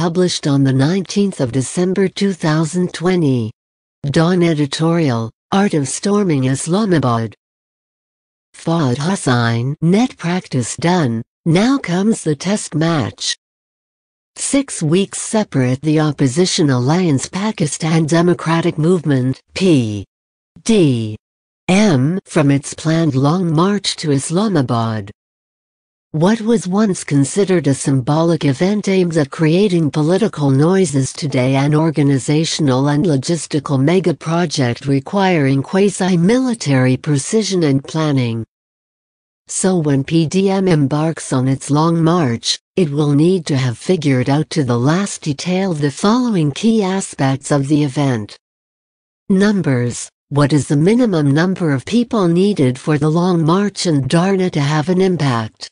published on the 19th of December 2020. Dawn Editorial, Art of Storming Islamabad. Fahad Hussain net practice done, now comes the test match. Six weeks separate the opposition alliance Pakistan Democratic Movement P. D. M. from its planned long march to Islamabad. What was once considered a symbolic event aims at creating political noise is today an organizational and logistical mega-project requiring quasi-military precision and planning. So when PDM embarks on its long march, it will need to have figured out to the last detail the following key aspects of the event. Numbers What is the minimum number of people needed for the long march and Darna to have an impact?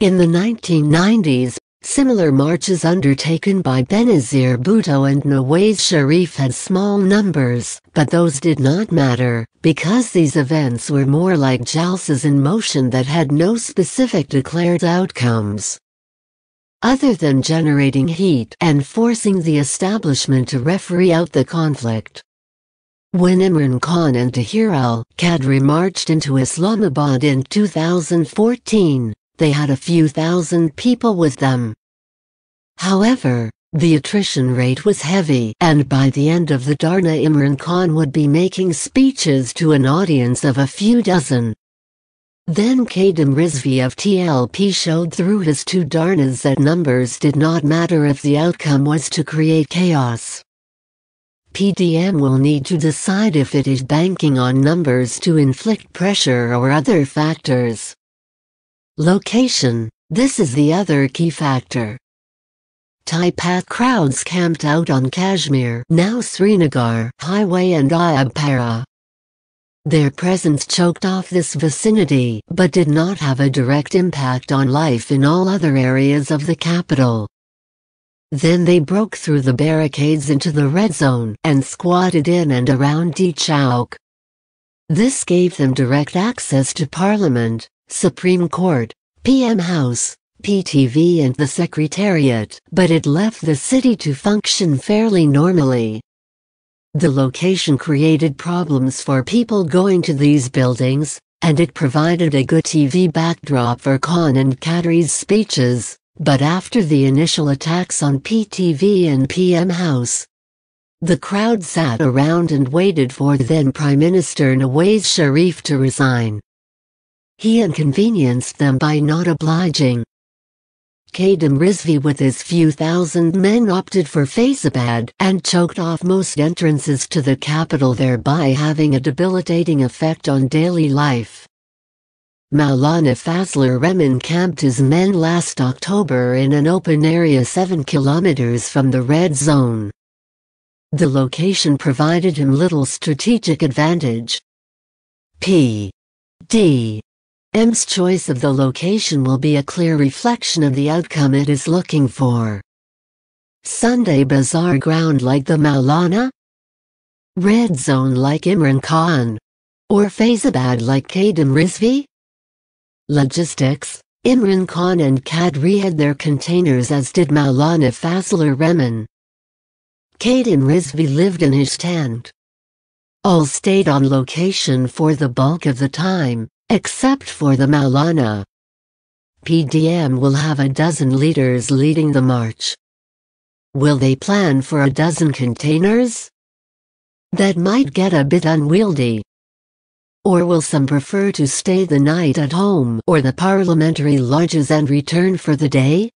In the 1990s, similar marches undertaken by Benazir Bhutto and Nawaz Sharif had small numbers, but those did not matter, because these events were more like jalsas in motion that had no specific declared outcomes. Other than generating heat and forcing the establishment to referee out the conflict. When Imran Khan and Tahir al-Qadri marched into Islamabad in 2014, they had a few thousand people with them. However, the attrition rate was heavy and by the end of the Dharna Imran Khan would be making speeches to an audience of a few dozen. Then Kadam Rizvi of TLP showed through his two Dharnas that numbers did not matter if the outcome was to create chaos. PDM will need to decide if it is banking on numbers to inflict pressure or other factors. Location, this is the other key factor. Taipat crowds camped out on Kashmir, now Srinagar, Highway and Ayabpara. Their presence choked off this vicinity, but did not have a direct impact on life in all other areas of the capital. Then they broke through the barricades into the red zone and squatted in and around Dechowk. This gave them direct access to parliament, Supreme Court, PM House, PTV and the Secretariat, but it left the city to function fairly normally. The location created problems for people going to these buildings, and it provided a good TV backdrop for Khan and Kadri's speeches, but after the initial attacks on PTV and PM House, the crowd sat around and waited for then Prime Minister Nawaz Sharif to resign. He inconvenienced them by not obliging. Kadim Rizvi with his few thousand men opted for Faizabad and choked off most entrances to the capital thereby having a debilitating effect on daily life. Maulana Fazlur Rehman camped his men last October in an open area 7 kilometers from the red zone. The location provided him little strategic advantage. P. D. M's choice of the location will be a clear reflection of the outcome it is looking for. Sunday Bazaar ground like the Maulana? Red zone like Imran Khan? Or Faizabad like Kadim Rizvi? Logistics Imran Khan and Kadri had their containers as did Maulana Fazlur Rehman. Kadim Rizvi lived in his tent. All stayed on location for the bulk of the time except for the Maulana. PDM will have a dozen leaders leading the march. Will they plan for a dozen containers? That might get a bit unwieldy. Or will some prefer to stay the night at home or the parliamentary lodges and return for the day?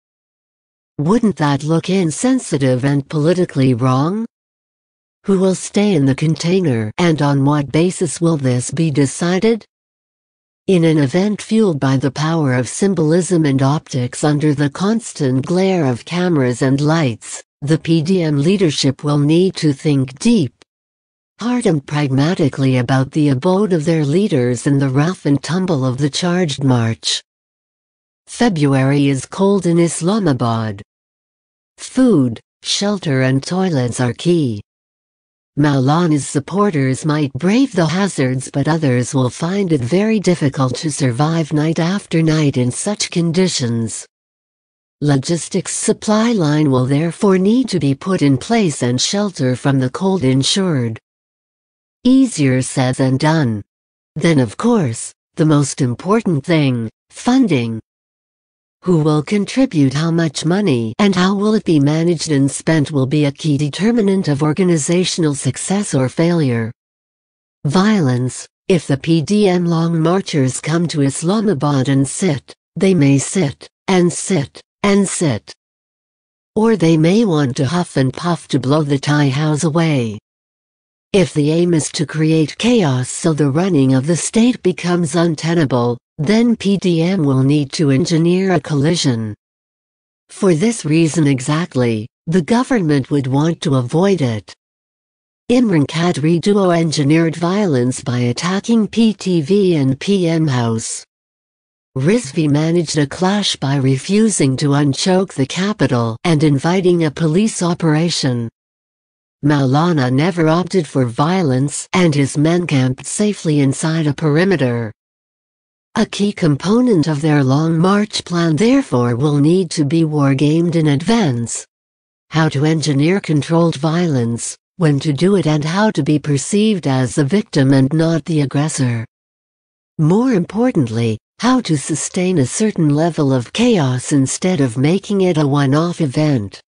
Wouldn't that look insensitive and politically wrong? Who will stay in the container and on what basis will this be decided? In an event fueled by the power of symbolism and optics under the constant glare of cameras and lights, the PDM leadership will need to think deep, hard and pragmatically about the abode of their leaders in the rough and tumble of the charged march. February is cold in Islamabad. Food, shelter and toilets are key. Malana's supporters might brave the hazards but others will find it very difficult to survive night after night in such conditions. Logistics supply line will therefore need to be put in place and shelter from the cold insured. Easier said than done. Then of course, the most important thing, funding, who will contribute how much money and how will it be managed and spent will be a key determinant of organizational success or failure. Violence. If the PDM long marchers come to Islamabad and sit, they may sit, and sit, and sit. Or they may want to huff and puff to blow the Thai house away. If the aim is to create chaos so the running of the state becomes untenable, then PDM will need to engineer a collision. For this reason exactly, the government would want to avoid it. Imran Kadri duo engineered violence by attacking PTV and PM House. Rizvi managed a clash by refusing to unchoke the capital and inviting a police operation. Maulana never opted for violence and his men camped safely inside a perimeter. A key component of their long march plan therefore will need to be wargamed in advance. How to engineer controlled violence, when to do it and how to be perceived as the victim and not the aggressor. More importantly, how to sustain a certain level of chaos instead of making it a one-off event.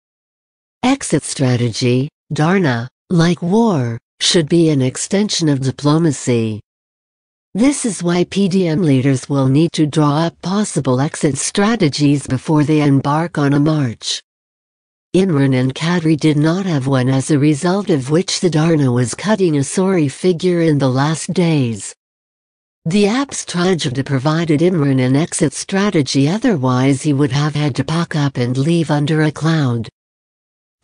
Exit strategy, Dharna, like war, should be an extension of diplomacy. This is why PDM leaders will need to draw up possible exit strategies before they embark on a march. Imran and Kadri did not have one as a result of which the Dharna was cutting a sorry figure in the last days. The app's tragedy provided Imran an exit strategy otherwise he would have had to pack up and leave under a cloud.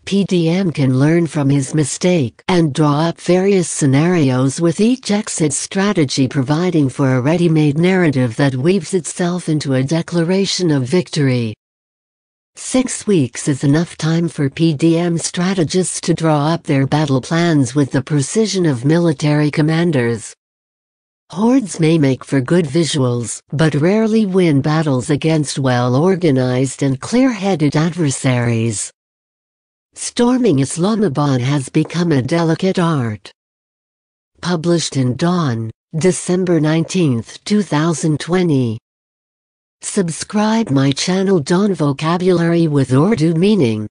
PDM can learn from his mistake and draw up various scenarios with each exit strategy providing for a ready-made narrative that weaves itself into a declaration of victory. Six weeks is enough time for PDM strategists to draw up their battle plans with the precision of military commanders. Hordes may make for good visuals, but rarely win battles against well-organized and clear-headed adversaries. Storming Islamabad has become a delicate art. Published in Dawn, December 19, 2020. Subscribe my channel Dawn Vocabulary with Urdu meaning.